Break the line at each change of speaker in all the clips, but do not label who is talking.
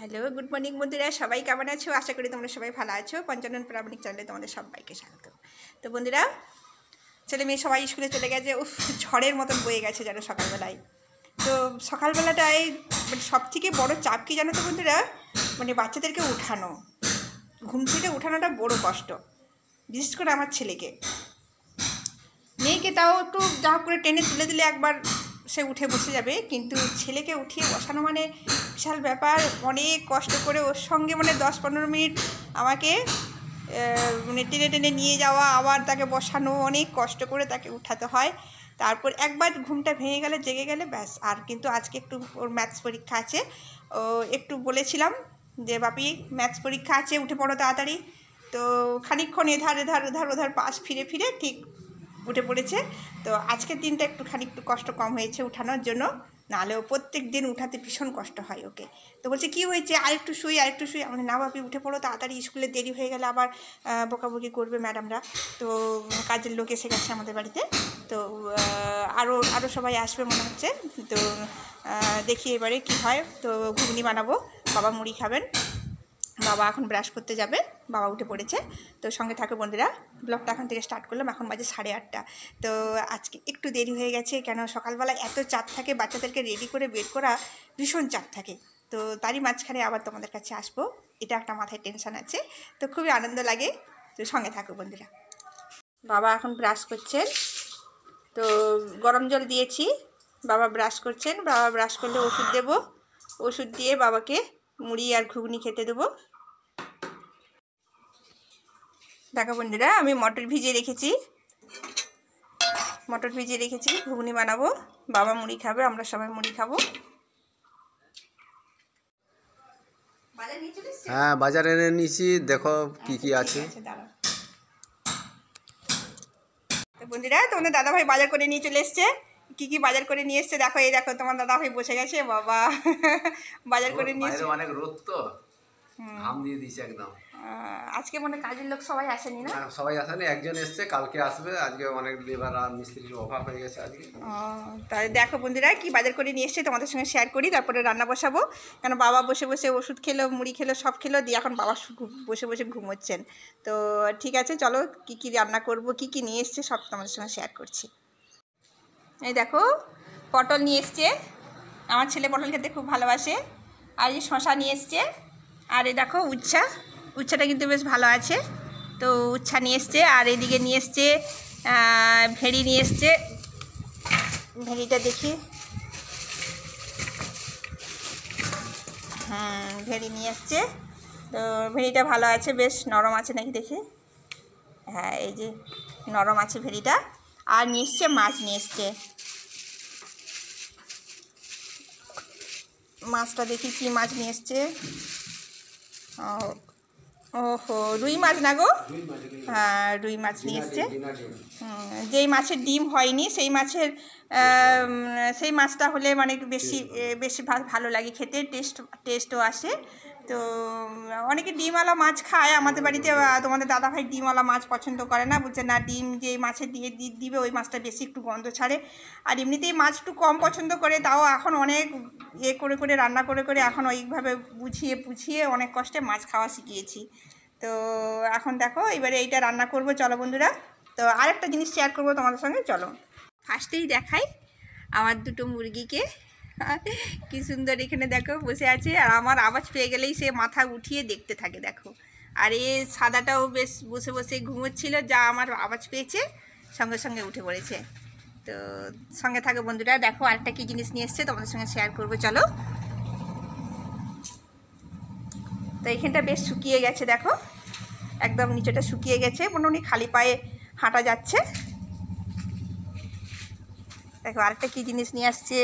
Hello good morning বন্ধুরা সবাই কেমন আছো আশা করি তোমরা সবাই ভালো আছো পঞ্চানন প্রামাণিক চ্যানেলে তোমাদের সবাইকে স্বাগত তো বন্ধুরা ছেলে মেয়ে সবাই স্কুলে চলে গেছে উফ ঝড়ের মতন বয়ে গেছে যেন সকালবেলায় তো সকালবেলাটায় মানে সব থেকে বড়ো চাপ কি জানো তো বন্ধুরা মানে বাচ্চাদেরকে উঠানো ঘুম থেকে উঠানোটা বড় কষ্ট বিশেষ করে আমার ছেলেকে মেয়েকে তাও একটু যা করে টেনে তুলে দিলে একবার সে উঠে বসে যাবে কিন্তু ছেলেকে উঠিয়ে বসানো মানে বিশাল ব্যাপার অনেক কষ্ট করে ওর সঙ্গে মানে দশ পনেরো মিনিট আমাকে মানে টেনে টেনে নিয়ে যাওয়া আবার তাকে বসানো অনেক কষ্ট করে তাকে উঠাতে হয় তারপর একবার ঘুমটা ভেঙে গেলে জেগে গেলে ব্যাস আর কিন্তু আজকে একটু ওর ম্যাথস পরীক্ষা আছে ও একটু বলেছিলাম যে বাপি ম্যাথস পরীক্ষা আছে উঠে পড়ো তাড়াতাড়ি তো খানিকক্ষণ এধার এধার এধার ওধার পাশ ফিরে ফিরে ঠিক উঠে পড়েছে তো আজকের দিনটা একটুখানি একটু কষ্ট কম হয়েছে উঠানোর জন্য নাহলেও প্রত্যেক দিন উঠাতে ভীষণ কষ্ট হয় ওকে তো বলছে কি হয়েছে আরেকটু শুই আরেকটু শুই আমাদের না ভাবি উঠে পড়ো তাড়াতাড়ি স্কুলে দেরি হয়ে গেলে আবার বকাবকি করবে ম্যাডামরা তো কাজের লোক এসে গেছে আমাদের বাড়িতে তো আরও আরও সবাই আসবে মনে হচ্ছে তো দেখি এবারে কি হয় তো ঘুগনি বানাবো বাবা মুড়ি খাবেন বাবা এখন ব্রাশ করতে যাবে বাবা উঠে পড়েছে তো সঙ্গে থাকে বন্ধুরা ব্লগটা এখন থেকে স্টার্ট করলাম এখন বাজে সাড়ে আটটা তো আজকে একটু দেরি হয়ে গেছে কেন সকালবেলা এত চাপ থাকে বাচ্চাদেরকে রেডি করে বের করা ভীষণ চাপ থাকে তো তারই মাঝখানে আবার তোমাদের কাছে আসবো এটা একটা মাথায় টেনশান আছে তো খুবই আনন্দ লাগে তো সঙ্গে থাকো বন্ধুরা বাবা এখন ব্রাশ করছেন তো গরম জল দিয়েছি বাবা ব্রাশ করছেন বাবা ব্রাশ করলে ওষুধ দেব ওষুধ দিয়ে বাবাকে মুড়ি আর ঘুগনি খেতে দেবো দেখো বন্ধুরা আমি মটর ভিজিয়ে রেখেছি মটর ভিজিয়ে রেখেছি ঘুগনি বানাবো বাবা মুড়ি খাবে আমরা সবাই মুড়ি খাবো
হ্যাঁ বাজার এনে নিয়েছি দেখো কি কি আচ্ছা, আছে
বন্ধুরা তোমাদের দাদাভাই বাজার করে নিয়ে চলে এসছে কি কি বাজার করে নিয়ে এসছে দেখো এই দেখো তোমার দাদা ভাই বসে গেছে বাবা বাজার করে নিয়ে এসছে
অনেক রোদ তো ঘাম দিয়ে দিয়েছে একদম
আজকে মনে কাজের লোক সবাই আসেনি না
সবাই আসেনি একজন এসছে কালকে আসবে আজকে অনেক লেবার আর মিস্ত্রির অভাব হয়ে গেছে আজকে
তাহলে দেখো বন্ধুরা কি বাজার করে নিয়ে এসছে তোমাদের সঙ্গে শেয়ার করি তারপরে রান্না বসাবো কেন বাবা বসে বসে ওষুধ খেলো মুড়ি খেলো সব খেলো দিয়ে এখন বাবা বসে বসে ঘুমোচ্ছেন তো ঠিক আছে চলো কি কি রান্না করব কি কি নিয়ে এসছে সব তোমাদের সঙ্গে শেয়ার করছি এই দেখো পটল নিয়ে এসছে আমার ছেলে পটল খেতে খুব ভালোবাসে আর এই শশা নিয়ে এসছে আর এই দেখো উচ্ছা উচ্ছাটা কিন্তু বেশ ভালো আছে তো উচ্ছা নিয়ে এসছে আর এদিকে নিয়ে এসছে ভেড়ি নিয়ে এসছে ভেড়িটা দেখি হ্যাঁ ভেড়ি নিয়ে এসছে তো ভেড়িটা ভালো আছে বেশ নরম আছে নাকি দেখি হ্যাঁ এই যে নরম আছে ভেড়িটা আর নিয়ে এসছে মাছ নিয়ে এসছে মাছটা দেখি কি মাছ নিয়ে এসছে ওহো রুই মাছ না গো হ্যাঁ রুই মাছ নিয়ে এসছে যেই মাছের ডিম হয়নি সেই মাছের সেই মাছটা হলে মানে বেশি বেশি ভালো লাগে খেতে টেস্ট টেস্টও আসে তো অনেকে ডিমওয়ালা মাছ খায় আমাদের বাড়িতে তোমাদের দাদাভাই ডিমওয়ালা মাছ পছন্দ করে না বলছে না ডিম যে মাছে দিয়ে দিবে ওই মাছটা বেশি একটু গন্ধ ছাড়ে আর এমনিতেই মাছ একটু কম পছন্দ করে তাও এখন অনেক এ করে করে রান্না করে করে এখন ওইভাবে বুঝিয়ে পুছিয়ে অনেক কষ্টে মাছ খাওয়া শিখিয়েছি তো এখন দেখো এবারে এইটা রান্না করব চলো বন্ধুরা তো আরেকটা জিনিস শেয়ার করবো তোমাদের সঙ্গে চলো ফার্স্টেই দেখাই আমার দুটো মুরগিকে কি সুন্দর এখানে দেখো বসে আছে আর আমার আওয়াজ পেয়ে গেলেই সে মাথা উঠিয়ে দেখতে থাকে দেখো আর এ সাদাটাও বেশ বসে বসে ঘুমোচ্ছিল যা আমার আওয়াজ পেয়েছে সঙ্গে সঙ্গে উঠে পড়েছে তো সঙ্গে থাকো বন্ধুরা দেখো আরেকটা কী জিনিস নিয়ে এসছে তোমাদের সঙ্গে শেয়ার করবো চলো তো এখানটা বেশ শুকিয়ে গেছে দেখো একদম নিচেটা শুকিয়ে গেছে মোটামুটি খালি পায়ে হাঁটা যাচ্ছে দেখো আরেকটা কী জিনিস নিয়ে আসছে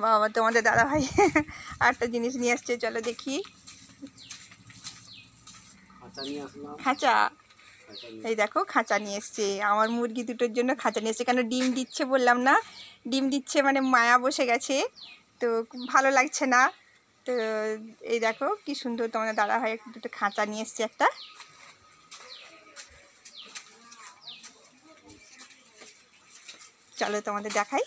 বাবা তোমাদের দাদা ভাই আটটা জিনিস নিয়ে আসছে চলো দেখি খাঁচা এই দেখো খাঁচা নিয়ে এসছে আমার মুরগি দুটোর জন্য খাঁচা নিয়ে এসছে কেন ডিম দিচ্ছে বললাম না ডিম দিচ্ছে মানে মায়া বসে গেছে তো ভালো লাগছে না তো এই দেখো কি সুন্দর তোমাদের দাদা ভাই দুটো খাঁচা নিয়ে এসছে একটা চলো তোমাদের দেখাই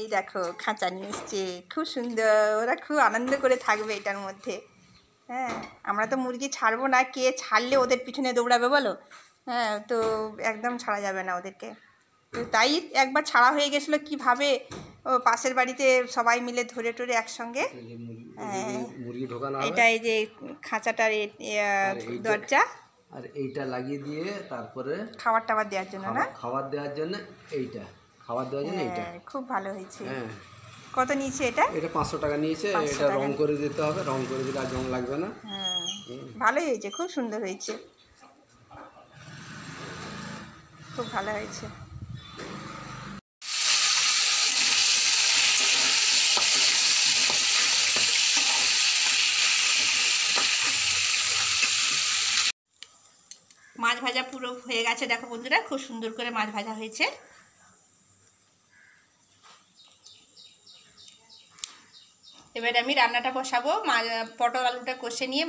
এই দেখো খাঁচা নিয়ে এসছে খুব সুন্দর ওরা খুব আনন্দ করে থাকবে এটার মধ্যে হ্যাঁ আমরা তো মুরগি ছাড়বো না কে ছাড়লে ওদের পিছনে দৌড়াবে বলো হ্যাঁ তো একদম ছাড়া যাবে না ওদেরকে তো তাই একবার ছাড়া হয়ে গেছিলো কীভাবে ও পাশের বাড়িতে সবাই মিলে ধরে টরে একসঙ্গে এটা এই যে হ্যাঁ। খাঁচাটার দরজা
আর এইটা লাগিয়ে দিয়ে তারপরে
খাবার টাবার দেওয়ার জন্য না
খাবার দেওয়ার জন্য এইটা খাবার দেওয়া যায় না এটা হ্যাঁ,
খুব ভালো হয়েছে হ্যাঁ। কত নিয়েছে এটা
এটা পাঁচশো টাকা নিয়েছে এটা রং করে দিতে হবে রং করে দিলে আর জং লাগবে না
হ্যাঁ, ভালো হয়েছে খুব সুন্দর হয়েছে খুব ভালো হয়েছে মাছ ভাজা পুরো হয়ে গেছে দেখো বন্ধুরা খুব সুন্দর করে মাছ ভাজা হয়েছে এবার আমি রান্নাটা বসাবো পটল আলুটা কষে নিয়ে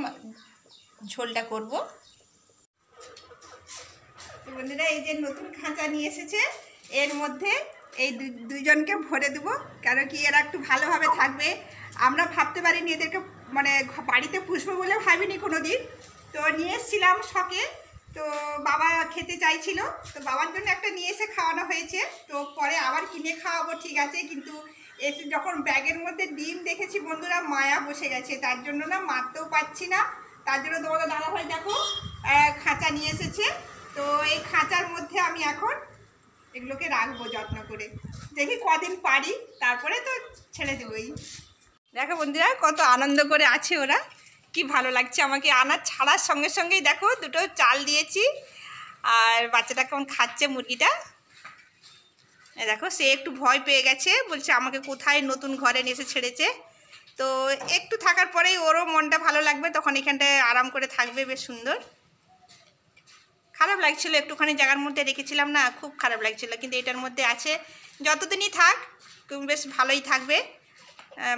ঝোলটা করব বন্ধুরা এই যে নতুন খাঁচা নিয়ে এসেছে এর মধ্যে এই দুজনকে ভরে দেবো কেন কি এরা একটু ভালোভাবে থাকবে আমরা ভাবতে পারিনি এদেরকে মানে বাড়িতে পুষবো বলে ভাবিনি কোনো দিন তো নিয়ে এসেছিলাম শখে তো বাবা খেতে চাইছিল তো বাবার জন্য একটা নিয়ে এসে খাওয়ানো হয়েছে তো পরে আবার কিনে খাওয়াবো ঠিক আছে কিন্তু এসে যখন ব্যাগের মধ্যে ডিম দেখেছি বন্ধুরা মায়া বসে গেছে তার জন্য না মারতেও পাচ্ছি না তার জন্য তোমাদের ভাই দেখো খাঁচা নিয়ে এসেছে তো এই খাঁচার মধ্যে আমি এখন এগুলোকে রাখবো যত্ন করে দেখি কদিন পারি তারপরে তো ছেড়ে দেবই দেখো বন্ধুরা কত আনন্দ করে আছে ওরা কি ভালো লাগছে আমাকে আনার ছাড়ার সঙ্গে সঙ্গেই দেখো দুটো চাল দিয়েছি আর বাচ্চাটা কেমন খাচ্ছে মুরগিটা দেখো সে একটু ভয় পেয়ে গেছে বলছে আমাকে কোথায় নতুন ঘরে নিয়ে ছেড়েছে তো একটু থাকার পরেই ওরও মনটা ভালো লাগবে তখন এখানটায় আরাম করে থাকবে বেশ সুন্দর খারাপ লাগছিল একটুখানি জায়গার মধ্যে রেখেছিলাম না খুব খারাপ লাগছিল কিন্তু এটার মধ্যে আছে যতদিনই থাক বেশ ভালোই থাকবে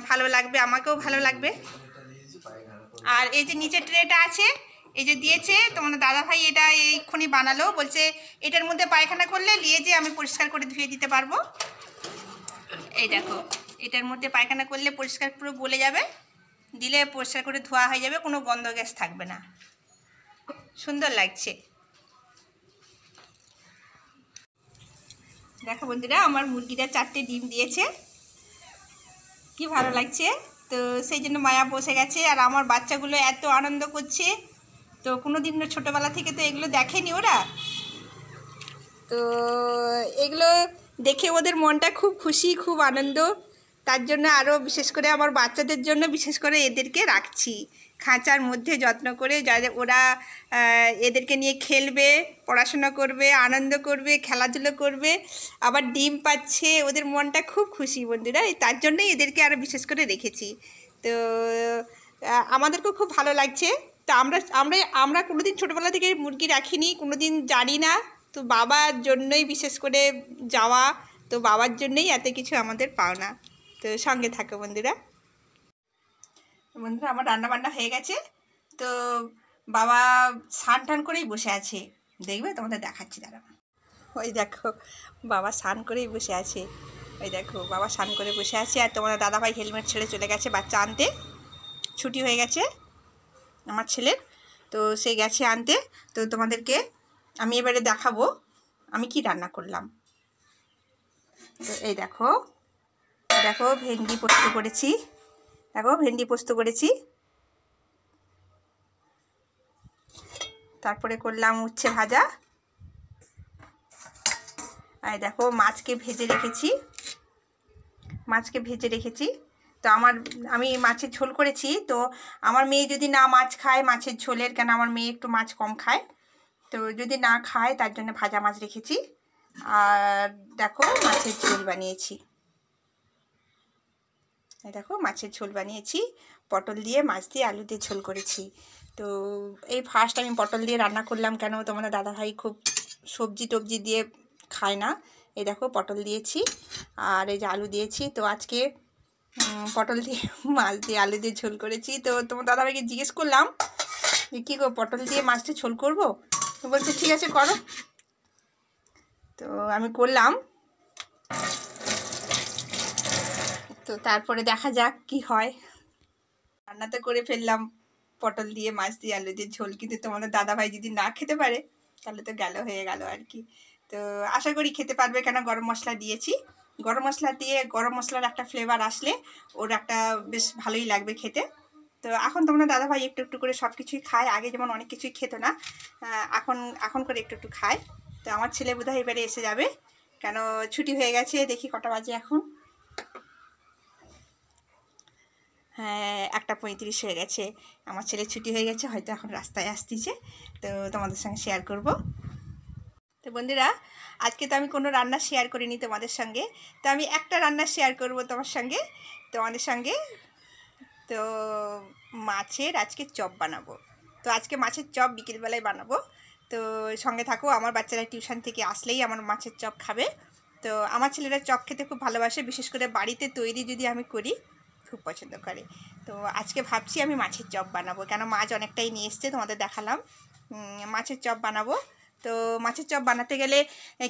ভালো লাগবে আমাকেও ভালো লাগবে আর এই যে নিচের ট্রেটা আছে এই যে দিয়েছে তোমার দাদা ভাই এটা এইক্ষণি বানালো বলছে এটার মধ্যে পায়খানা করলে নিয়ে যে আমি পরিষ্কার করে ধুয়ে দিতে পারবো এই দেখো এটার মধ্যে পায়খানা করলে পরিষ্কার পুরো গলে যাবে দিলে পরিষ্কার করে ধোয়া হয়ে যাবে কোনো গন্ধ গ্যাস থাকবে না সুন্দর লাগছে দেখো বন্ধুরা আমার মুরগিটা চারটে ডিম দিয়েছে কি ভালো লাগছে তো সেই জন্য মায়া বসে গেছে আর আমার বাচ্চাগুলো এত আনন্দ করছে তো কোনো দিন ছোটোবেলা থেকে তো এগুলো দেখেনি ওরা তো এগুলো দেখে ওদের মনটা খুব খুশি খুব আনন্দ তার জন্য আরও বিশেষ করে আমার বাচ্চাদের জন্য বিশেষ করে এদেরকে রাখছি খাঁচার মধ্যে যত্ন করে যাদের ওরা এদেরকে নিয়ে খেলবে পড়াশোনা করবে আনন্দ করবে খেলাধুলো করবে আবার ডিম পাচ্ছে ওদের মনটা খুব খুশি বন্ধুরা তার জন্যই এদেরকে আরও বিশেষ করে রেখেছি তো আমাদেরকেও খুব ভালো লাগছে তো আমরা আমরা আমরা কোনো দিন ছোটোবেলা থেকে মুরগি রাখিনি কোনো দিন জানি না তো বাবার জন্যই বিশেষ করে যাওয়া তো বাবার জন্যই এত কিছু আমাদের পাওনা তো সঙ্গে থাকো বন্ধুরা বন্ধুরা আমার রান্নাবান্না হয়ে গেছে তো বাবা স্নান টান করেই বসে আছে দেখবে তোমাদের দেখাচ্ছি দাঁড়া ওই দেখো বাবা স্নান করেই বসে আছে ওই দেখো বাবা স্নান করে বসে আছে আর তোমাদের দাদাভাই হেলমেট ছেড়ে চলে গেছে বাচ্চা আনতে ছুটি হয়ে গেছে আমার ছেলের তো সে গেছে আনতে তো তোমাদেরকে আমি এবারে দেখাবো আমি কি রান্না করলাম তো এই দেখো দেখো ভেন্ডি পোস্ত করেছি দেখো ভেন্ডি পোস্ত করেছি তারপরে করলাম উচ্ছে ভাজা আর দেখো মাছকে ভেজে রেখেছি মাছকে ভেজে রেখেছি তো আমার আমি মাছের ঝোল করেছি তো আমার মেয়ে যদি না মাছ খায় মাছের ঝোলের কেন আমার মেয়ে একটু মাছ কম খায় তো যদি না খায় তার জন্য ভাজা মাছ রেখেছি আর দেখো মাছের ঝোল বানিয়েছি দেখো মাছের ঝোল বানিয়েছি পটল দিয়ে মাছ দিয়ে আলু দিয়ে ঝোল করেছি তো এই ফার্স্ট আমি পটল দিয়ে রান্না করলাম কেন তোমাদের দাদাভাই খুব সবজি টবজি দিয়ে খায় না এই দেখো পটল দিয়েছি আর এই যে আলু দিয়েছি তো আজকে পটল দিয়ে মাছ দিয়ে আলু দিয়ে ঝোল করেছি তো তোমার দাদাভাইকে জিজ্ঞেস করলাম যে কী গো পটল দিয়ে মাছটা ঝোল করবো তো বলছে ঠিক আছে করো তো আমি করলাম তো তারপরে দেখা যাক কি হয় রান্না তো করে ফেললাম পটল দিয়ে মাছ দিয়ে আলু দিয়ে ঝোল কিন্তু তোমাদের দাদাভাই যদি না খেতে পারে তাহলে তো গেল হয়ে গেল আর কি তো আশা করি খেতে পারবে কেন গরম মশলা দিয়েছি গরম মশলা দিয়ে গরম মশলার একটা ফ্লেভার আসলে ওর একটা বেশ ভালোই লাগবে খেতে তো এখন তোমরা দাদা ভাই একটু একটু করে সব কিছুই খায় আগে যেমন অনেক কিছুই খেত না এখন এখন করে একটু একটু খায় তো আমার ছেলে বোধহয় এবারে এসে যাবে কেন ছুটি হয়ে গেছে দেখি কটা বাজে এখন হ্যাঁ একটা পঁয়ত্রিশ হয়ে গেছে আমার ছেলে ছুটি হয়ে গেছে হয়তো এখন রাস্তায় আসতেছে তো তোমাদের সঙ্গে শেয়ার করব তো বন্ধুরা আজকে তো আমি কোনো রান্না শেয়ার করিনি তোমাদের সঙ্গে তো আমি একটা রান্না শেয়ার করব তোমার সঙ্গে তোমাদের সঙ্গে তো মাছের আজকে চপ বানাবো তো আজকে মাছের চপ বিকেলবেলায় বানাবো তো সঙ্গে থাকো আমার বাচ্চারা টিউশন থেকে আসলেই আমার মাছের চপ খাবে তো আমার ছেলেরা চপ খেতে খুব ভালোবাসে বিশেষ করে বাড়িতে তৈরি যদি আমি করি খুব পছন্দ করে তো আজকে ভাবছি আমি মাছের চপ বানাবো কেন মাছ অনেকটাই নিয়ে এসছে তোমাদের দেখালাম মাছের চপ বানাবো তো মাছের চপ বানাতে গেলে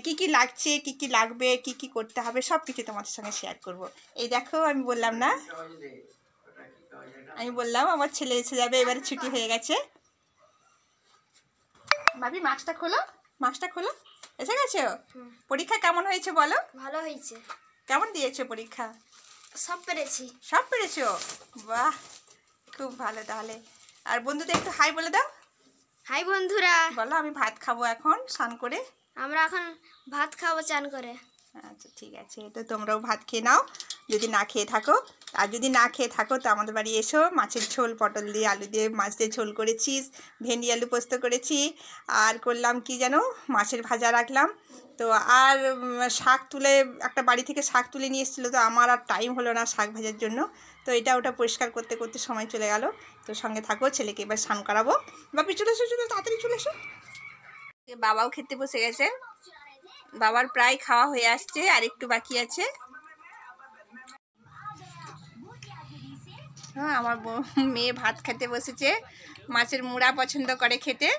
কি কি লাগছে কি কি লাগবে কি কি করতে হবে সব কিছু তোমাদের সঙ্গে শেয়ার করব। এই দেখো আমি বললাম না আমি বললাম আমার ছেলে এসে যাবে এবারে ছুটি হয়ে গেছে ভাবি মাছটা খোলো মাছটা খোলো এসে গেছে পরীক্ষা কেমন হয়েছে বলো ভালো হয়েছে কেমন দিয়েছে পরীক্ষা সব পেরেছি সব পেরেছো বাহ খুব ভালো তাহলে আর বন্ধুদের একটু হাই বলে দাও হাই বন্ধুরা বলো আমি ভাত খাবো এখন স্নান করে আমরা এখন ভাত খাবো চান করে আচ্ছা ঠিক আছে তো তোমরাও ভাত খেয়ে নাও যদি না খেয়ে থাকো আর যদি না খেয়ে থাকো তো আমাদের বাড়ি এসো মাছের ঝোল পটল দিয়ে আলু দিয়ে মাছ দিয়ে ঝোল করেছি ভেন্ডি আলু পোস্ত করেছি আর করলাম কি যেন মাছের ভাজা রাখলাম তো আর শাক তুলে একটা বাড়ি থেকে শাক তুলে নিয়ে এসেছিলো তো আমার আর টাইম হলো না শাক ভাজার জন্য তো এটা ওটা পরিষ্কার করতে করতে সময় চলে গেল তো সঙ্গে থাকো ছেলেকে এবার স্নান করাবো বাপি চলে এসো চলে তাড়াতাড়ি চলে এসো বাবাও খেতে বসে গেছে বাবার প্রায় খাওয়া হয়ে আসছে আর একটু বাকি আছে হ্যাঁ আমার মেয়ে ভাত খেতে বসেছে মাছের মুড়া পছন্দ করে খেতে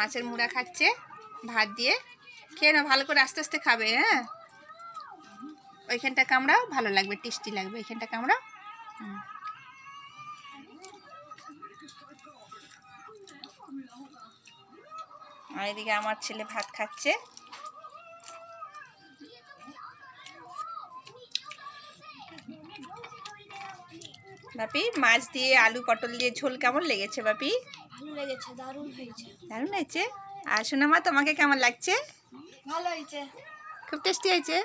মাছের মুড়া খাচ্ছে ভাত দিয়ে খেয়ে না ভালো করে আস্তে আস্তে খাবে হ্যাঁ ওইখানটা কামড়াও ভালো লাগবে টেস্টি লাগবে ওইখানটা কামড়াও আর এদিকে আমার ছেলে ভাত খাচ্ছে বাপি মাছ দিয়ে আলু পটল দিয়ে ঝোল কেমন লেগেছে বাপি ভালো লেগেছে দারুণ হয়েছে দারুণ হয়েছে আর সোনামা তোমাকে কেমন লাগছে ভালো হয়েছে খুব টেস্টি হয়েছে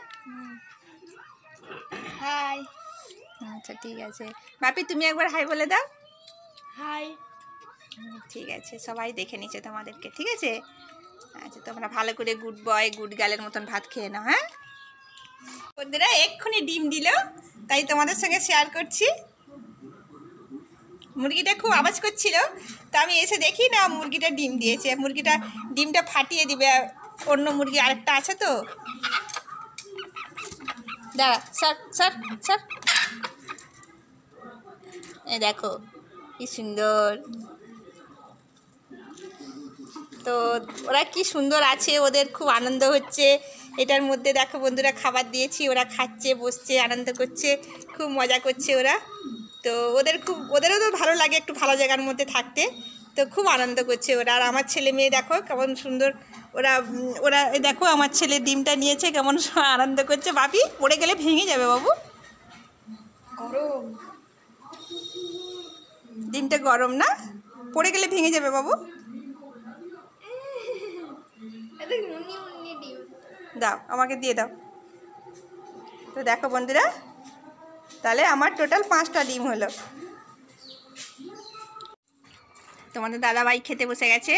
হাই আচ্ছা ঠিক আছে বাপি তুমি একবার হাই বলে দাও হাই ঠিক আছে সবাই দেখে নিচ্ছে তোমাদেরকে ঠিক আছে আচ্ছা তোমরা ভালো করে গুড বয় গুড গালের মতন ভাত খেয়ে নাও হ্যাঁ বন্ধুরা এক্ষুনি ডিম দিল তাই তোমাদের সঙ্গে শেয়ার করছি মুরগিটা খুব আওয়াজ করছিল তা আমি এসে দেখি না মুরগিটা ডিম দিয়েছে মুরগিটা ডিমটা ফাটিয়ে দিবে অন্য মুরগি আরেকটা আছে তো দাঁড়া স্যার স্যার স্যার দেখো কি সুন্দর তো ওরা কি সুন্দর আছে ওদের খুব আনন্দ হচ্ছে এটার মধ্যে দেখো বন্ধুরা খাবার দিয়েছি ওরা খাচ্ছে বসছে আনন্দ করছে খুব মজা করছে ওরা তো ওদের খুব ওদেরও তো ভালো লাগে একটু ভালো জায়গার মধ্যে থাকতে তো খুব আনন্দ করছে ওরা আর আমার ছেলে মেয়ে দেখো কেমন সুন্দর ওরা ওরা দেখো আমার ছেলে ডিমটা নিয়েছে কেমন আনন্দ করছে বাপি পড়ে গেলে ভেঙে যাবে বাবু গরম ডিমটা গরম না পড়ে গেলে ভেঙে যাবে বাবু দাও আমাকে দিয়ে দাও তো দেখো বন্ধুরা তাহলে আমার টোটাল পাঁচটা ডিম হলো তোমাদের দাদাভাই খেতে বসে গেছে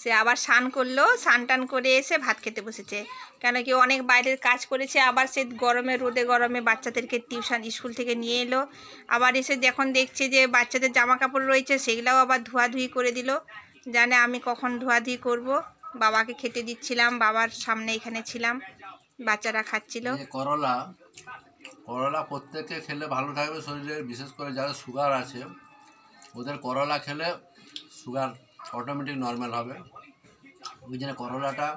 সে আবার স্নান করলো স্নান টান করে এসে ভাত খেতে বসেছে কেন কি অনেক বাইরের কাজ করেছে আবার সে গরমে রোদে গরমে বাচ্চাদেরকে টিউশন স্কুল থেকে নিয়ে এলো আবার এসে যখন দেখছে যে বাচ্চাদের জামা কাপড় রয়েছে সেগুলাও আবার ধোয়াধুয়ি করে দিল জানে আমি কখন ধোয়াধুয়ি করব বাবাকে খেতে দিচ্ছিলাম বাবার সামনে এখানে ছিলাম বাচ্চারা খাচ্ছিল করলা
করলা প্রত্যেকে খেলে ভালো থাকবে শরীরে বিশেষ করে যাদের সুগার আছে ওদের করলা খেলে সুগার অটোমেটিক নর্মাল হবে ওই জন্য করলাটা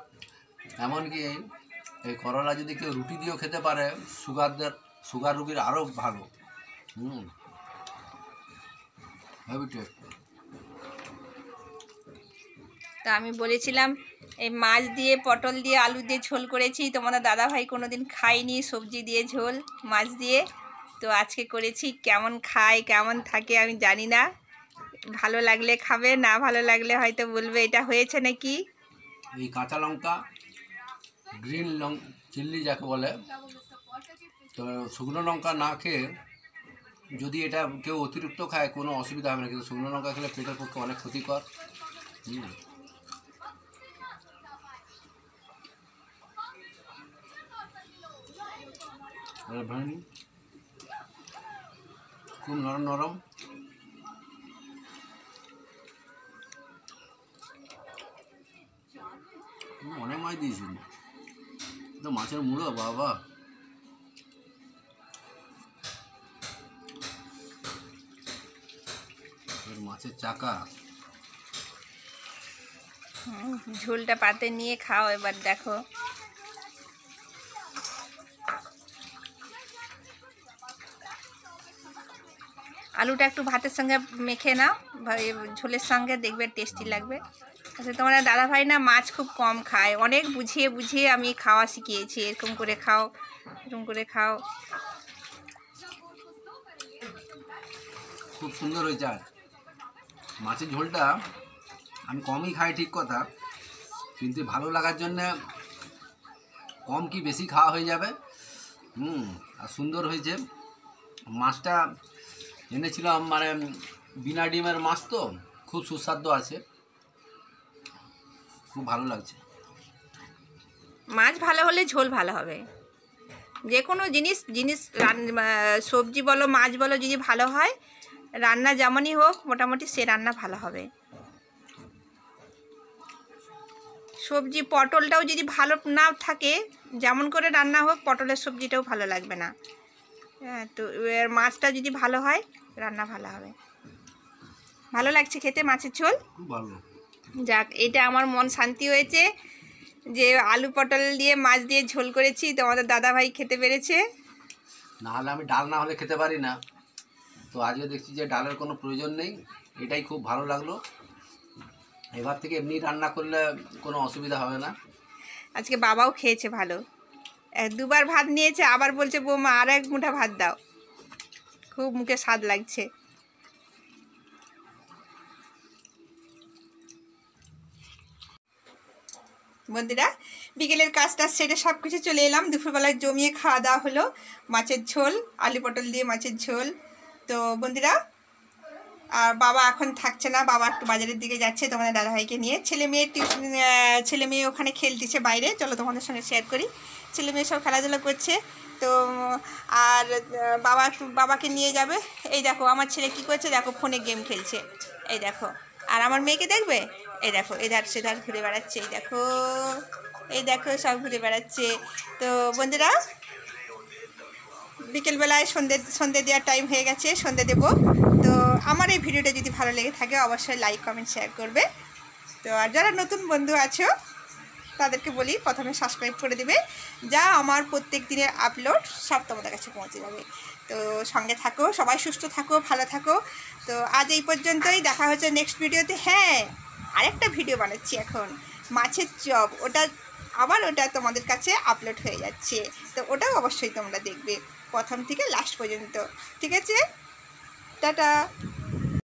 এমনকি এই করলা যদি কেউ রুটি দিয়েও খেতে পারে সুগারদের সুগার রুগীর আরও ভালো হুম হ্যাভি টেস্ট
তো আমি বলেছিলাম এই মাছ দিয়ে পটল দিয়ে আলু দিয়ে ঝোল করেছি তোমাদের দাদাভাই কোনো দিন খাইনি সবজি দিয়ে ঝোল মাছ দিয়ে তো আজকে করেছি কেমন খায় কেমন থাকে আমি জানি না ভালো লাগলে খাবে না ভালো লাগলে হয়তো বলবে এটা হয়েছে নাকি
এই কাঁচা লঙ্কা গ্রিন লং চিল্লি যাকে বলে তো শুকনো লঙ্কা না খেয়ে যদি এটা কেউ অতিরিক্ত খায় কোনো অসুবিধা হবে না কিন্তু শুকনো লঙ্কা খেলে পেটের পক্ষে অনেক ক্ষতিকর হুম রাধবাহিনী খুব নরম নরম অনেক মাছ দিয়েছিল তো মাছের মুড়ো বাবা মাছের চাকা
ঝোলটা পাতে নিয়ে খাও এবার দেখো আলুটা একটু ভাতের সঙ্গে মেখে নাও ঝোলের সঙ্গে দেখবে টেস্টি লাগবে আচ্ছা তোমার দাদা ভাই না মাছ খুব কম খায় অনেক বুঝিয়ে বুঝিয়ে আমি খাওয়া শিখিয়েছি এরকম করে খাও এরকম করে খাও
খুব সুন্দর হয়েছে আর মাছের ঝোলটা আমি কমই খাই ঠিক কথা কিন্তু ভালো লাগার জন্য কম কি বেশি খাওয়া হয়ে যাবে হুম আর সুন্দর হয়েছে মাছটা এনেছিলাম মানে বিনা ডিমের মাছ তো খুব সুস্বাদু আছে খুব ভালো লাগছে
মাছ ভালো হলে ঝোল ভালো হবে যে কোনো জিনিস জিনিস সবজি বলো মাছ বলো যদি ভালো হয় রান্না যেমনই হোক মোটামুটি সে রান্না ভালো হবে সবজি পটলটাও যদি ভালো না থাকে যেমন করে রান্না হোক পটলের সবজিটাও ভালো লাগবে না হ্যাঁ তো এর মাছটা যদি ভালো হয় রান্না ভালো হবে ভালো লাগছে খেতে মাছের ঝোল যাক এটা আমার মন শান্তি হয়েছে যে আলু পটল দিয়ে মাছ দিয়ে ঝোল করেছি তোমাদের দাদা ভাই খেতে পেরেছে
না হলে আমি ডাল না হলে খেতে পারি না তো আজকে দেখছি যে ডালের কোনো প্রয়োজন নেই এটাই খুব ভালো লাগলো এবার থেকে এমনি রান্না করলে কোনো অসুবিধা হবে না
আজকে বাবাও খেয়েছে ভালো দুবার ভাত নিয়েছে আবার বলছে বৌমা আর এক মুঠা ভাত দাও খুব মুখে স্বাদ লাগছে বন্ধুরা বিকেলের কাজটা সেরে সব কিছু চলে এলাম দুপুরবেলায় জমিয়ে খাওয়া দাওয়া হলো মাছের ঝোল আলু পটল দিয়ে মাছের ঝোল তো বন্ধুরা আর বাবা এখন থাকছে না বাবা একটু বাজারের দিকে যাচ্ছে তোমাদের দাদাভাইকে নিয়ে ছেলে মেয়ে টিউশন ছেলে মেয়ে ওখানে খেলতেছে বাইরে চলো তোমাদের সঙ্গে শেয়ার করি ছেলে মেয়ে সব খেলাধুলা করছে তো আর বাবা বাবাকে নিয়ে যাবে এই দেখো আমার ছেলে কি করছে দেখো ফোনে গেম খেলছে এই দেখো আর আমার মেয়েকে দেখবে এই দেখো এধার সেধার ঘুরে বেড়াচ্ছে এই দেখো এই দেখো সব ঘুরে বেড়াচ্ছে তো বন্ধুরা বিকেলবেলায় সন্ধ্যে সন্ধ্যে দেওয়ার টাইম হয়ে গেছে সন্ধ্যে দেব তো আমার এই ভিডিওটা যদি ভালো লেগে থাকে অবশ্যই লাইক কমেন্ট শেয়ার করবে তো আর যারা নতুন বন্ধু আছো তাদেরকে বলি প্রথমে সাবস্ক্রাইব করে দিবে যা আমার প্রত্যেক দিনের আপলোড সব তোমাদের কাছে পৌঁছে যাবে তো সঙ্গে থাকো সবাই সুস্থ থাকো ভালো থাকো তো আজ এই পর্যন্তই দেখা হচ্ছে নেক্সট ভিডিওতে হ্যাঁ আরেকটা ভিডিও বানাচ্ছি এখন মাছের চপ ওটা আবার ওটা তোমাদের কাছে আপলোড হয়ে যাচ্ছে তো ওটাও অবশ্যই তোমরা দেখবে প্রথম থেকে লাস্ট পর্যন্ত ঠিক আছে টাটা